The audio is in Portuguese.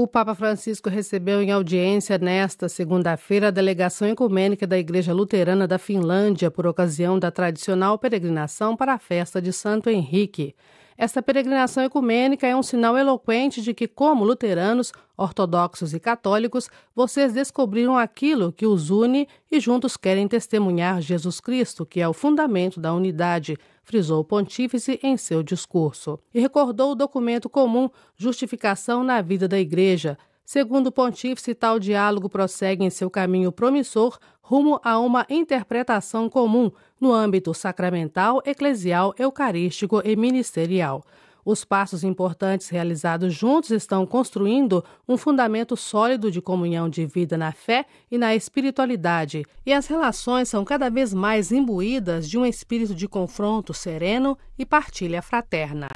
O Papa Francisco recebeu em audiência nesta segunda-feira a delegação ecumênica da Igreja Luterana da Finlândia por ocasião da tradicional peregrinação para a festa de Santo Henrique. Esta peregrinação ecumênica é um sinal eloquente de que, como luteranos, ortodoxos e católicos, vocês descobriram aquilo que os une e juntos querem testemunhar Jesus Cristo, que é o fundamento da unidade, frisou o pontífice em seu discurso. E recordou o documento comum Justificação na Vida da Igreja, Segundo o pontífice, tal diálogo prossegue em seu caminho promissor rumo a uma interpretação comum no âmbito sacramental, eclesial, eucarístico e ministerial. Os passos importantes realizados juntos estão construindo um fundamento sólido de comunhão de vida na fé e na espiritualidade, e as relações são cada vez mais imbuídas de um espírito de confronto sereno e partilha fraterna.